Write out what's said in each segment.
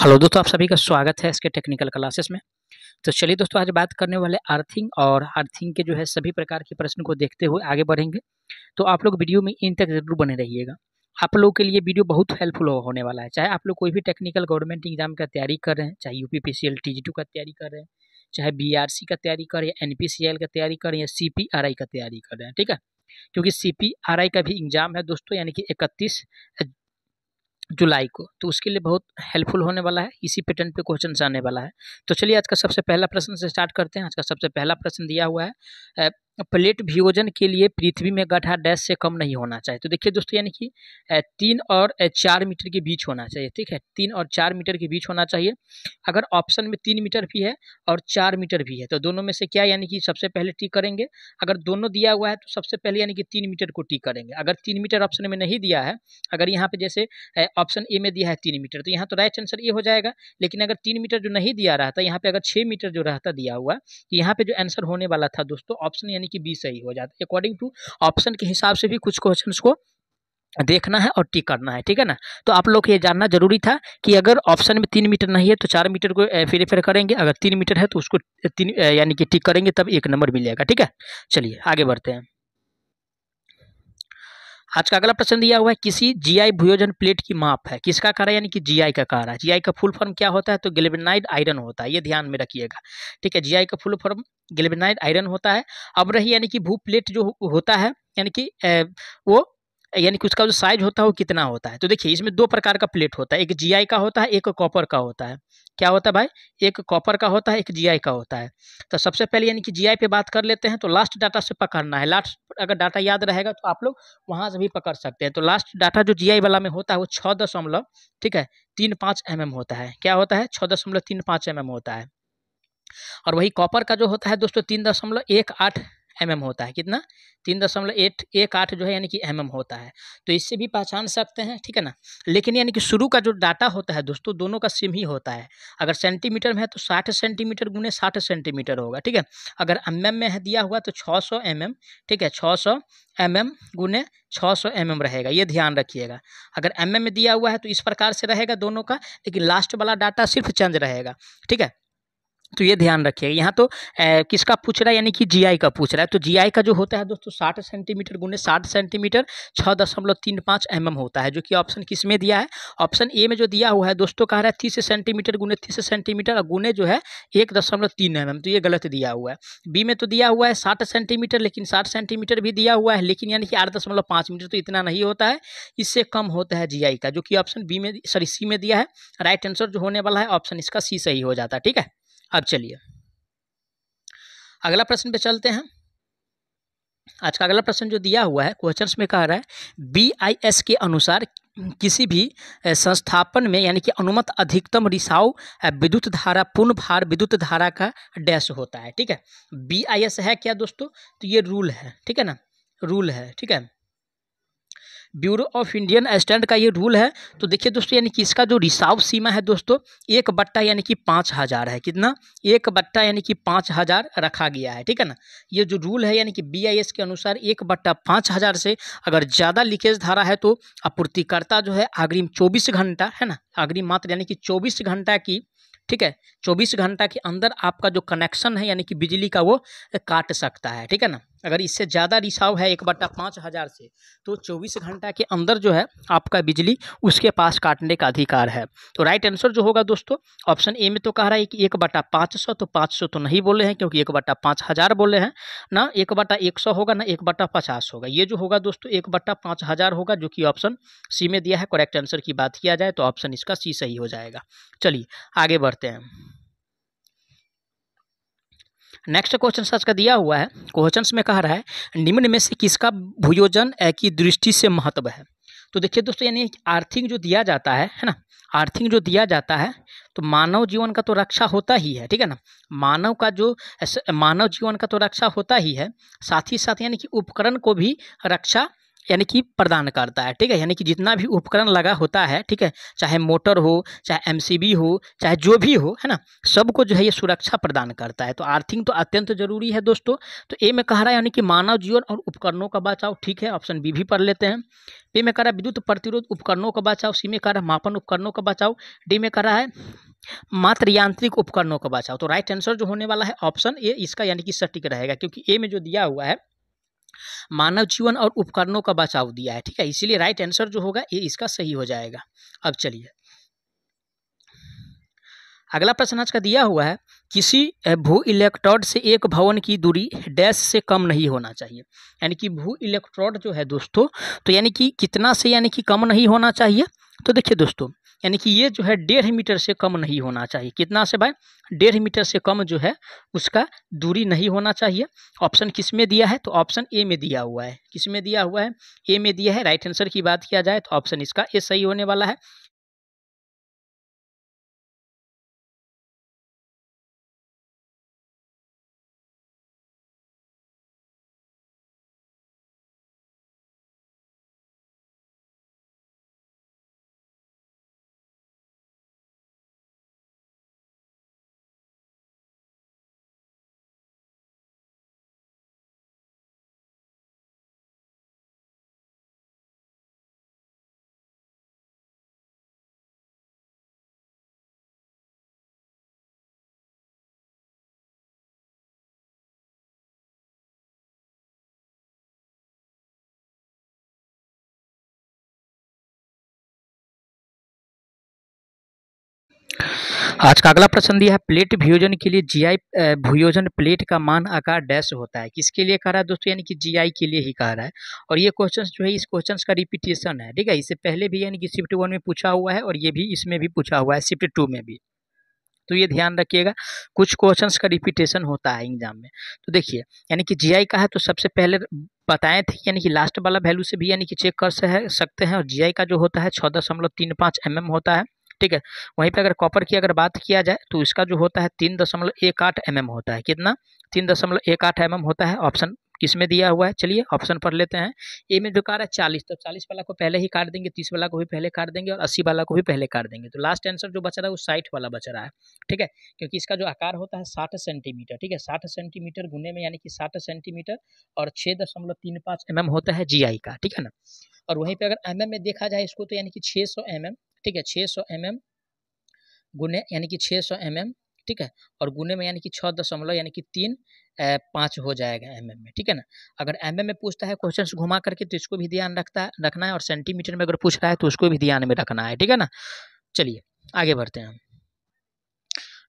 hello दोस्तों आप सभी का स्वागत है इसके टेक्निकल क्लासेस में तो चलिए दोस्तों आज बात करने वाले अर्थिंग और अर्थिंग के जो है सभी प्रकार के प्रश्न को देखते हुए आगे बढ़ेंगे तो आप लोग वीडियो में इन तक जरूर बने रहिएगा आप लोगों के लिए वीडियो बहुत हेल्पफुल होने वाला है चाहे आप लोग कोई भी टेक्निकल गवर्नमेंट एग्जाम का तैयारी कर रहे हैं चाहे यू पी का तैयारी कर रहे हैं चाहे बी का तैयारी करें या एन का तैयारी करें या सी का तैयारी कर रहे हैं ठीक है क्योंकि सी का भी एग्जाम है दोस्तों यानी कि इकतीस जुलाई को तो उसके लिए बहुत हेल्पफुल होने वाला है इसी पैटर्न पे क्वेश्चन आने वाला है तो चलिए आज का सबसे पहला प्रश्न से स्टार्ट करते हैं आज का सबसे पहला प्रश्न दिया हुआ है प्लेट वियोजन के लिए पृथ्वी में गड्ढा डैश से कम नहीं होना चाहिए तो देखिए दोस्तों यानी कि तीन और चार मीटर के बीच होना चाहिए ठीक है तीन और चार मीटर के बीच होना चाहिए अगर ऑप्शन में तीन मीटर भी है और चार मीटर भी है तो दोनों में से क्या यानी कि सबसे पहले टिक करेंगे अगर दोनों दिया हुआ है तो सबसे पहले यानी कि तीन मीटर को टिक करेंगे अगर तीन मीटर ऑप्शन में नहीं दिया है अगर यहाँ पर जैसे ऑप्शन ए में दिया है तीन मीटर तो यहाँ तो राइट आंसर ए हो जाएगा लेकिन अगर तीन मीटर जो नहीं दिया रहा था यहाँ पर अगर छः मीटर जो रहता दिया हुआ तो यहाँ पर जो आंसर होने वाला था दोस्तों ऑप्शन यानी यानी कि बी सही हो जाता है अकॉर्डिंग टू ऑप्शन के हिसाब से भी कुछ क्वेश्चन को देखना है और टिक करना है ठीक है ना तो आप लोग ये जानना जरूरी था कि अगर ऑप्शन में तीन मीटर नहीं है तो चार मीटर को फिर फिर करेंगे अगर तीन मीटर है तो उसको तीन यानी कि टिक करेंगे तब एक नंबर मिलेगा ठीक है चलिए आगे बढ़ते हैं आज का अगला प्रश्न दिया हुआ है किसी जीआई भूयोजन प्लेट की माप है किसका कार है यानी कि जीआई का कार है जीआई का फुल फॉर्म क्या होता है तो गिलेबेनाइड आयरन होता है ये ध्यान में रखिएगा ठीक है जीआई का फुल फॉर्म गिलेबेनाइड आयरन होता है अब रही यानी कि भू प्लेट जो होता है यानी कि वो यानी कि उसका जो साइज होता है वो कितना होता है तो देखिए इसमें दो प्रकार का प्लेट होता है एक जीआई का होता है एक कॉपर का होता है क्या होता है भाई एक कॉपर का होता है एक जीआई का होता है तो सबसे पहले यानी कि जीआई पे बात कर लेते हैं तो लास्ट डाटा से पकड़ना है लास्ट अगर डाटा याद रहेगा तो आप लोग वहाँ से भी पकड़ सकते हैं तो लास्ट डाटा जो जीआई वाला में होता है वो छः दशमलव ठीक है तीन पाँच एम होता है क्या होता है छः दशमलव तीन पाँच एम होता है और वही कॉपर का जो होता है दोस्तों तीन दशमलव एक आठ एम एम होता है कितना तीन दशमलव एट एक आठ जो है यानी कि एम एम होता है तो इससे भी पहचान सकते हैं ठीक है ना लेकिन यानी कि शुरू का जो डाटा होता है दोस्तों दोनों का सेम ही होता है अगर सेंटीमीटर में है तो साठ सेंटीमीटर गुने साठ सेंटीमीटर होगा ठीक है अगर एम mm में है दिया हुआ तो छः सौ एम ठीक है छः सौ एम एम गुने छः सौ एम एम रहेगा ये ध्यान रखिएगा अगर एम एम में दिया हुआ है तो इस प्रकार से रहेगा दोनों का लेकिन लास्ट वाला डाटा सिर्फ चेंज रहेगा ठीक है तो ये ध्यान रखिएगा यहाँ तो ए, किसका पूछ रहा है यानी कि जीआई का पूछ रहा है तो जीआई का जो होता है दोस्तों साठ सेंटीमीटर गुने साठ सेंटीमीटर छः दशमलव तीन पाँच एम होता है जो कि ऑप्शन किस में दिया है ऑप्शन ए में जो दिया हुआ है दोस्तों कह रहा है तीस सेंटीमीटर गुने तीस सेंटीमीटर और गुने जो है एक दशमलव तीन एम तो ये गलत दिया हुआ है बी में तो दिया हुआ है साठ सेंटीमीटर लेकिन साठ सेंटीमीटर भी दिया हुआ है लेकिन यानी कि आठ दशमलव पाँच मीटर तो इतना नहीं होता है इससे कम होता है जी का जो कि ऑप्शन बी में सॉरी सी में दिया है राइट आंसर जो होने वाला है ऑप्शन इसका सी सही हो जाता है ठीक है अब चलिए अगला प्रश्न पे चलते हैं आज का अगला प्रश्न जो दिया हुआ है क्वेश्चन में कह रहा है बी आई एस के अनुसार किसी भी संस्थापन में यानी कि अनुमत अधिकतम रिसाव विद्युत धारा पूर्ण भार विद्युत धारा का डैश होता है ठीक है बी आई एस है क्या दोस्तों तो ये रूल है ठीक है ना रूल है ठीक है ब्यूरो ऑफ इंडियन स्टैंड का ये रूल है तो देखिए दोस्तों यानी कि इसका जो रिसाव सीमा है दोस्तों एक बट्टा यानी कि पाँच हज़ार है कितना एक बट्टा यानी कि पाँच हज़ार रखा गया है ठीक है ना ये जो रूल है यानी कि बी के अनुसार एक बट्टा पाँच हज़ार से अगर ज़्यादा लीकेज धारा है तो आपूर्तिकर्ता जो है अग्रिम चौबीस घंटा है ना अग्रिम मात्र यानी कि चौबीस घंटा की ठीक है चौबीस घंटा के अंदर आपका जो कनेक्शन है यानी कि बिजली का वो काट सकता है ठीक है ना अगर इससे ज़्यादा रिसाव है एक बट्टा पाँच हज़ार से तो चौबीस घंटा के अंदर जो है आपका बिजली उसके पास काटने का अधिकार है तो राइट आंसर जो होगा दोस्तों ऑप्शन ए में तो कह रहा है कि एक बट्टा पाँच सौ तो पाँच सौ तो नहीं बोले हैं क्योंकि एक बट्टा पाँच हज़ार बोले हैं ना एक बट्टा एक सौ होगा ना एक बट्टा पचास होगा ये जो होगा दोस्तों एक बट्टा पाँच हज़ार होगा जो कि ऑप्शन सी में दिया है करेक्ट आंसर की बात किया जाए तो ऑप्शन इसका सी सही हो जाएगा चलिए आगे बढ़ते हैं नेक्स्ट क्वेश्चन सर का दिया हुआ है क्वेश्चन में कह रहा है निम्न में से किसका भूयोजन की दृष्टि से महत्व है तो देखिए दोस्तों यानी आर्थिक जो दिया जाता है है ना आर्थिक जो दिया जाता है तो मानव जीवन का तो रक्षा होता ही है ठीक है ना मानव का जो मानव जीवन का तो रक्षा होता ही है साथ ही साथ यानी कि उपकरण को भी रक्षा यानी कि प्रदान करता है ठीक है यानी कि जितना भी उपकरण लगा होता है ठीक है चाहे मोटर हो चाहे एमसीबी हो चाहे जो भी हो है ना सबको जो है ये सुरक्षा प्रदान करता है तो आर्थिंग तो अत्यंत जरूरी है दोस्तों तो ए में कह रहा है यानी कि मानव जीवन और उपकरणों का बचाव ठीक है ऑप्शन बी भी पढ़ लेते हैं बी में कह रहा है विद्युत प्रतिरोध उपकरणों का बचाव सी में कह रहा है मापन उपकरणों का बचाव डी में कह रहा है मात्र यांत्रिक उपकरणों का बचाव तो राइट आंसर जो होने वाला है ऑप्शन ए इसका यानी कि सटीक रहेगा क्योंकि ए में जो दिया हुआ है मानव जीवन और उपकरणों का बचाव दिया है ठीक है इसीलिए राइट आंसर जो होगा ये इसका सही हो जाएगा अब चलिए अगला प्रश्न आज का दिया हुआ है किसी भू इलेक्ट्रोड से एक भवन की दूरी डैश से कम नहीं होना चाहिए यानी कि भू इलेक्ट्रोड जो है दोस्तों तो यानी कि कितना से यानी कि कम नहीं होना चाहिए तो देखिए दोस्तों यानी कि ये जो है डेढ़ मीटर से कम नहीं होना चाहिए कितना से भाई डेढ़ मीटर से कम जो है उसका दूरी नहीं होना चाहिए ऑप्शन किस में दिया है तो ऑप्शन ए में दिया हुआ है किस में दिया हुआ है ए में दिया है राइट आंसर की बात किया जाए तो ऑप्शन इसका ए सही होने वाला है आज का अगला प्रश्न दिया है प्लेट भूयोजन के लिए जीआई भूयोजन प्लेट का मान आकार डैश होता है किसके लिए कह रहा है दोस्तों यानी कि जीआई के लिए ही कह रहा है और ये क्वेश्चन जो है इस क्वेश्चन का रिपीटेशन है ठीक है इससे पहले भी यानी कि शिफ्ट वन में पूछा हुआ है और ये भी इसमें भी पूछा हुआ है शिफ्ट टू में भी तो ये ध्यान रखिएगा कुछ क्वेश्चंस का रिपीटेशन होता है एग्जाम में तो देखिए यानी कि जीआई का है तो सबसे पहले बताएं थे यानी कि लास्ट वाला वैल्यू से भी यानी कि चेक कर सकते हैं और जीआई का जो होता है छः दशमलव तीन पाँच एम होता है ठीक है वहीं पर अगर कॉपर की अगर बात किया जाए तो इसका जो होता है तीन दशमलव एक आठ एम एम होता है कितना तीन दशमलव एक आठ एम एम होता है ऑप्शन किस में दिया हुआ है चलिए ऑप्शन पढ़ लेते हैं ए में जो कार है चालीस तो चालीस वाला को पहले ही काट देंगे तीस वाला को भी पहले काट देंगे और अस्सी वाला को भी पहले काट देंगे तो लास्ट आंसर जो बच रहा है वो साठ वाला बच रहा है ठीक है क्योंकि इसका जो आकार होता है साठ सेंटीमीटर ठीक है साठ सेंटीमीटर गुने में यानी कि साठ सेंटीमीटर और छः दशमलव तीन पाँच एम एम होता है जी आई का ठीक है ना और वहीं पर अगर एम एम में देखा जाए इसको तो यानी कि छः सौ एम एम ठीक है छः सौ एम एम गुने यानी कि छः सौ एम एम ठीक है और गुने में यानी कि छः दशमलव यानी कि तीन पाँच हो जाएगा एम में ठीक है ना अगर एम में पूछता है क्वेश्चन घुमा करके तो इसको भी ध्यान रखता है रखना है और सेंटीमीटर में अगर पूछ रहा है तो उसको भी ध्यान में रखना है ठीक है ना चलिए आगे बढ़ते हैं हम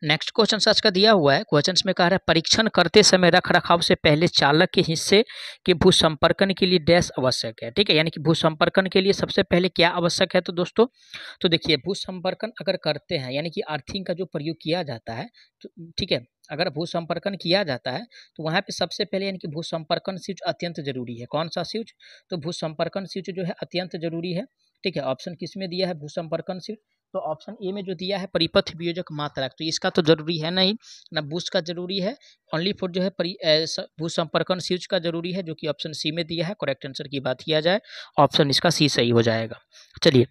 नेक्स्ट क्वेश्चन सच का दिया हुआ है क्वेश्चन में कह रहा है परीक्षण करते समय रख रखाव से पहले चालक के हिस्से के भू संपर्कन के लिए डैश आवश्यक है ठीक है यानी कि भू संपर्कन के लिए सबसे पहले क्या आवश्यक है तो दोस्तों तो देखिए भू संपर्कन अगर करते हैं यानी कि अर्थिंग का जो प्रयोग किया जाता है तो ठीक है अगर भू संपर्कन किया जाता है तो वहाँ पे सबसे पहले यानी कि भू संपर्कन स्विच अत्यंत जरूरी है कौन सा स्विच तो भू संपर्कन स्विच जो है अत्यंत जरूरी है ठीक है ऑप्शन किस में दिया है भू संपर्कन स्विच तो ऑप्शन ए में जो दिया है परिपथ वियोजक मात्रक तो इसका तो जरूरी है नहीं ना बूस का जरूरी है ओनली फॉर जो है भू संपर्कन स्विच का जरूरी है जो कि ऑप्शन सी में दिया है करेक्ट आंसर की बात किया जाए ऑप्शन इसका सी सही हो जाएगा चलिए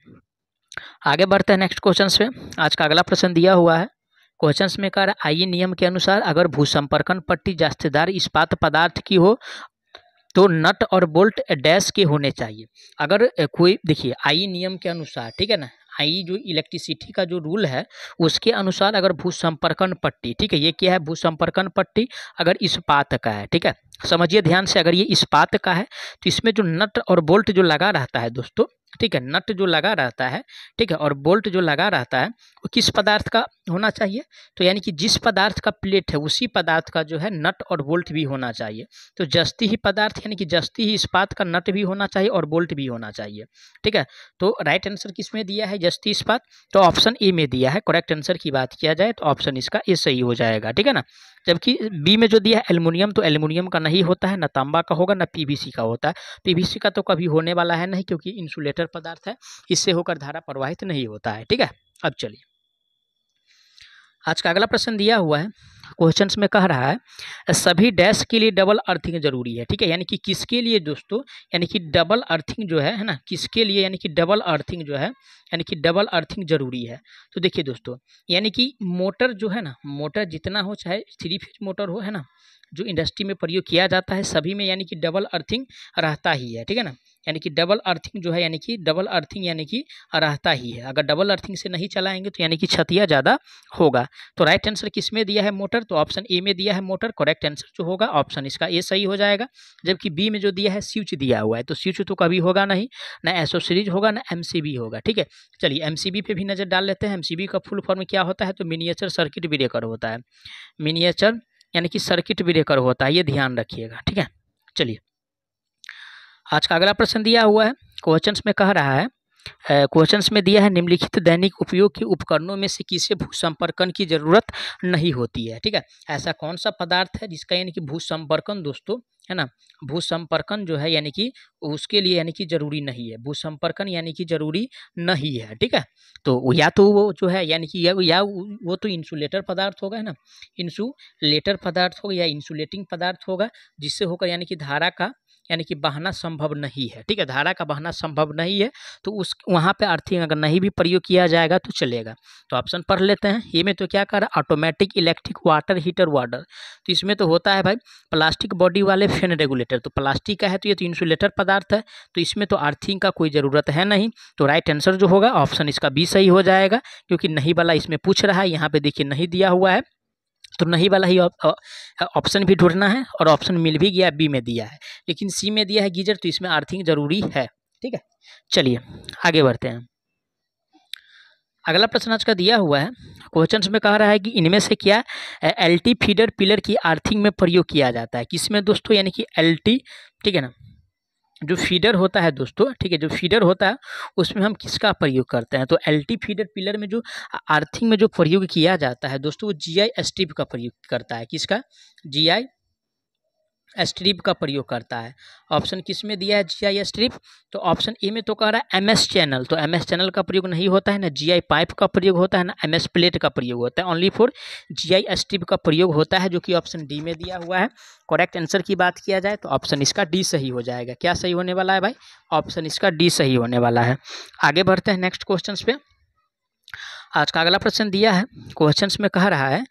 आगे बढ़ते हैं नेक्स्ट क्वेश्चन पे आज का अगला प्रश्न दिया हुआ है क्वेश्चन में कर आइए नियम के अनुसार अगर भूसंपर्कन पट्टी जास्तेदार इस्पात पदार्थ की हो तो नट और बोल्ट डैश के होने चाहिए अगर कोई देखिए आई नियम के अनुसार ठीक है ना आई जो इलेक्ट्रिसिटी का जो रूल है उसके अनुसार अगर भूसंपर्कन पट्टी ठीक है ये क्या है भूसंपर्कन पट्टी अगर इस्पात का है ठीक है समझिए ध्यान से अगर ये इस्पात का है तो इसमें जो नट और बोल्ट जो लगा रहता है दोस्तों ठीक है नट जो लगा रहता है ठीक है और बोल्ट जो लगा रहता है वो किस पदार्थ का होना चाहिए तो यानी कि जिस पदार्थ का प्लेट है उसी पदार्थ का जो है नट और बोल्ट भी होना चाहिए तो जस्ती ही पदार्थ यानी कि जस्ती ही इस्पात का नट भी होना चाहिए और बोल्ट भी होना चाहिए ठीक है तो राइट आंसर किस में दिया है जस्ती इस्पात तो ऑप्शन ए में दिया है करेक्ट आंसर की बात किया जाए तो ऑप्शन इसका ए सही हो जाएगा ठीक है ना जबकि बी में जो दिया है एलमिनियम तो एलमोनियम का नहीं होता है ना तांबा का होगा ना पी का होता है पी का तो कभी होने वाला है नहीं क्योंकि इंसुलेटर पदार्थ है इससे होकर धारा प्रवाहित नहीं होता है ठीक है अब चलिए आज का अगला प्रश्न दिया हुआ है क्वेश्चन में कह रहा है सभी डैश के लिए डबल अर्थिंग जरूरी है ठीक है यानी कि किसके लिए दोस्तों यानी कि डबल अर्थिंग जो है है ना किसके लिए यानी कि डबल अर्थिंग जो है यानी कि डबल अर्थिंग जरूरी है तो देखिए दोस्तों यानी कि मोटर जो है ना मोटर जितना हो चाहे थ्री फेज मोटर हो है ना जो इंडस्ट्री में प्रयोग किया जाता है सभी में यानी कि डबल अर्थिंग रहता ही है ठीक है ना यानी कि डबल अर्थिंग जो है यानी कि डबल अर्थिंग यानी कि रहता ही है अगर डबल अर्थिंग से नहीं चलाएंगे तो यानी कि छतिया ज़्यादा होगा तो राइट आंसर किस में दिया है मोटर तो ऑप्शन ए में दिया है मोटर करेक्ट आंसर जो होगा ऑप्शन इसका ए सही हो जाएगा जबकि बी में जो दिया है स्विच दिया हुआ है तो स्विच तो कभी होगा नहीं ना एसओ सीरीज होगा ना एम होगा ठीक है चलिए एम पे भी नज़र डाल लेते हैं एम का फुल फॉर्म क्या होता है तो मिनिएचर सर्किट ब्रेकर होता है मिनिएचर यानी कि सर्किट ब्रेकर होता है ये ध्यान रखिएगा ठीक है चलिए आज का अगला प्रश्न दिया हुआ है क्वेश्चन में कह रहा है क्वेश्चन में दिया है निम्नलिखित दैनिक उपयोग के उपकरणों में से किसे भूसंपर्कन की जरूरत नहीं होती है ठीक है ऐसा कौन सा पदार्थ है जिसका यानी कि भूसंपर्कन दोस्तों है ना भूसंपर्कन जो है यानी कि उसके लिए यानी कि जरूरी नहीं है भूसंपर्कन यानी कि जरूरी नहीं है ठीक है तो या तो वो जो है यानी कि या, या वो तो इंसुलेटर पदार्थ होगा है ना इंसुलेटर पदार्थ होगा या इंसुलेटिंग पदार्थ होगा जिससे होकर यानी कि धारा का यानी कि बहना संभव नहीं है ठीक है धारा का बहना संभव नहीं है तो उस वहाँ पे अर्थिंग अगर नहीं भी प्रयोग किया जाएगा तो चलेगा तो ऑप्शन पढ़ लेते हैं ये में तो क्या कर automatic electric water heater water तो इसमें तो होता है भाई प्लास्टिक बॉडी वाले फेन रेगुलेटर तो प्लास्टिक का है तो ये तो इंसुलेटर पदार्थ है तो इसमें तो अर्थिंग का कोई ज़रूरत है नहीं तो राइट आंसर जो होगा ऑप्शन इसका बी सही हो जाएगा क्योंकि नहीं वाला इसमें पूछ रहा है यहाँ पर देखिए नहीं दिया हुआ है तो नहीं वाला ही ऑप्शन भी ढूंढना है और ऑप्शन मिल भी गया बी में दिया है लेकिन सी में दिया है गीजर तो इसमें आर्थिंग जरूरी है ठीक है चलिए आगे बढ़ते हैं अगला प्रश्न आज का दिया हुआ है क्वेश्चन में कह रहा है कि इनमें से क्या एल्टी फीडर पिलर की आर्थिंग में प्रयोग किया जाता है किसमें दोस्तों यानी कि एल्टी ठीक है ना जो फीडर होता है दोस्तों ठीक है जो फीडर होता है उसमें हम किसका प्रयोग करते हैं तो एल्टी फीडर पिलर में जो अर्थिंग में जो प्रयोग किया जाता है दोस्तों वो जी आई टी का प्रयोग करता है किसका जी आई स्ट्रिप का प्रयोग करता है ऑप्शन किस में दिया है जी आई स्ट्रिप तो ऑप्शन ए में तो कह रहा है एम एस चैनल तो एम एस चैनल का प्रयोग नहीं होता है ना जी आई पाइप का प्रयोग होता है ना एम एस प्लेट का प्रयोग होता है only for G I strip का प्रयोग होता है जो कि ऑप्शन डी में दिया हुआ है करेक्ट आंसर की बात किया जाए तो ऑप्शन इसका डी सही हो जाएगा क्या सही होने वाला है भाई ऑप्शन इसका डी सही होने वाला है आगे बढ़ते हैं नेक्स्ट क्वेश्चन पे आज का अगला प्रश्न दिया है क्वेश्चन में कह रहा है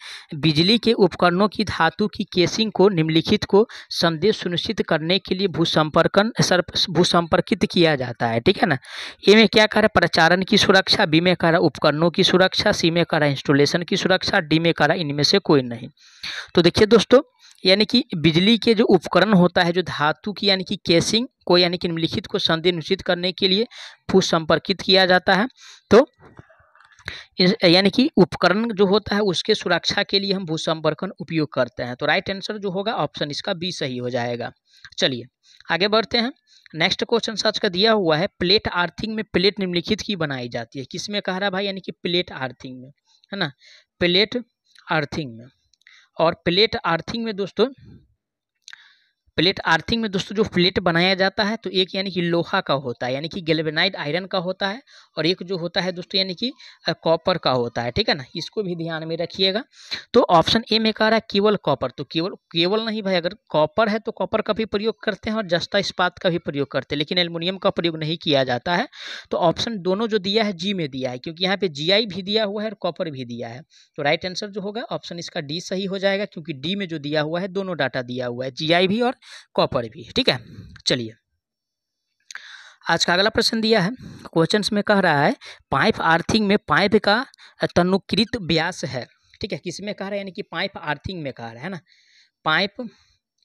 बिजली के उपकरणों की धातु की केसिंग को निम्नलिखित को संदेश सुनिश्चित करने के लिए भूसंपर्कन भूसंपर्कित किया जाता है ठीक है ना ए में क्या कह रहा है प्रचारण की सुरक्षा बी में कह रहा है उपकरणों की सुरक्षा सी में कह रहा है इंस्टॉलेशन की सुरक्षा डी में कह रहा है इनमें से कोई नहीं तो देखिए दोस्तों यानी कि बिजली के जो उपकरण होता है जो धातु की यानी कि केसिंग को यानी कि निम्नलिखित को संदेह निश्चित करने के लिए भूसंपर्कित किया जाता है तो यानी कि उपकरण जो होता है उसके सुरक्षा के लिए हम भूसंपर्कन उपयोग करते हैं तो राइट आंसर जो होगा ऑप्शन इसका बी सही हो जाएगा चलिए आगे बढ़ते हैं नेक्स्ट क्वेश्चन सच का दिया हुआ है प्लेट आर्थिंग में प्लेट निम्नलिखित की बनाई जाती है किसमें कह रहा भाई यानी कि प्लेट आर्थिंग में है ना प्लेट आर्थिंग में और प्लेट आर्थिंग में दोस्तों प्लेट आर्थिंग में दोस्तों जो प्लेट बनाया जाता है तो एक यानी कि लोहा का होता है यानी कि गेलेबेनाइड आयरन का होता है और एक जो होता है दोस्तों यानी कि कॉपर का होता है ठीक है ना इसको भी ध्यान में रखिएगा तो ऑप्शन ए में कह रहा है केवल कॉपर तो केवल केवल नहीं भाई अगर कॉपर है तो कॉपर का भी प्रयोग करते हैं और जस्ता इस्पात का भी प्रयोग करते हैं लेकिन एल्युमिनियम का प्रयोग नहीं किया जाता है तो ऑप्शन दोनों जो दिया है जी में दिया है क्योंकि यहाँ पे जी भी दिया हुआ है और कॉपर भी दिया है तो राइट आंसर जो होगा ऑप्शन इसका डी सही हो जाएगा क्योंकि डी में जो दिया हुआ है दोनों डाटा दिया हुआ है जी भी और कॉपर भी ठीक है चलिए आज का अगला प्रश्न दिया है क्वेश्चन में कह रहा है पाइप आर्थिंग में पाइप का तनुकृत व्यास है ठीक है किसमें कह रहा है यानी कि पाइप आर्थिंग में कह रहा है ना पाइप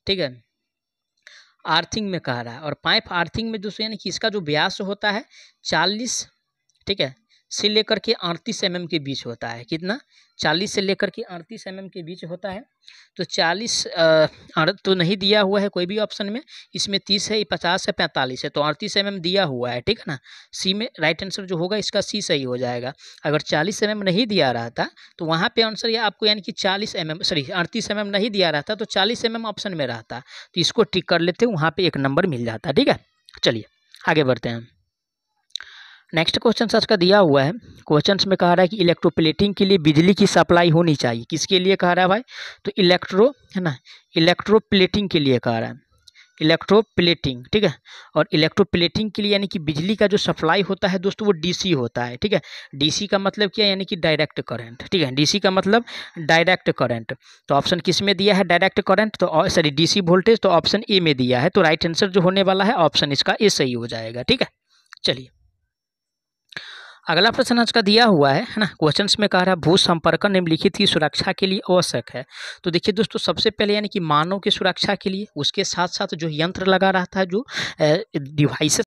ठीक है आर्थिंग में कह रहा है और पाइप आर्थिंग में दोस्तों यानी कि इसका जो व्यास होता है चालीस ठीक है से लेकर के अड़तीस एम के बीच होता है कितना चालीस से लेकर के अड़तीस एम के बीच होता है तो चालीस तो नहीं दिया हुआ है कोई भी ऑप्शन में इसमें तीस है पचास है पैंतालीस है तो अड़तीस एम दिया हुआ है ठीक है ना सी में राइट आंसर जो होगा इसका सी सही हो जाएगा अगर चालीस एम नहीं दिया रहा था तो वहाँ पर आंसर या आपको यानी कि चालीस एम सॉरी अड़तीस एम नहीं दिया रहा था तो चालीस एम ऑप्शन में रहता तो इसको टिक कर लेते वहाँ पर एक नंबर मिल जाता ठीक है चलिए आगे बढ़ते हैं नेक्स्ट क्वेश्चन सर का दिया हुआ है क्वेश्चन में कहा रहा है कि इलेक्ट्रोप्लेटिंग के लिए बिजली की सप्लाई होनी चाहिए किसके लिए कहा रहा है भाई तो इलेक्ट्रो है ना इलेक्ट्रोप्लेटिंग के लिए कहा रहा है इलेक्ट्रोप्लेटिंग ठीक है और इलेक्ट्रोप्लेटिंग के लिए यानी कि बिजली का जो सप्लाई होता है दोस्तों वो डीसी होता है ठीक है डीसी का मतलब क्या यानी कि डायरेक्ट करंट ठीक है डीसी का मतलब डायरेक्ट करंट तो ऑप्शन किस में दिया है डायरेक्ट करंट तो सॉरी डीसी वोल्टेज तो ऑप्शन ए में दिया है तो राइट आंसर जो होने वाला है ऑप्शन इसका ए सही हो जाएगा ठीक है चलिए अगला प्रश्न आज का दिया हुआ है है ना क्वेश्चन में कह रहा है भू संपर्क निम्नलिखित की सुरक्षा के लिए आवश्यक है तो देखिए दोस्तों सबसे पहले यानी कि मानव की सुरक्षा के लिए उसके साथ साथ जो यंत्र लगा रहता है जो डिवाइसेस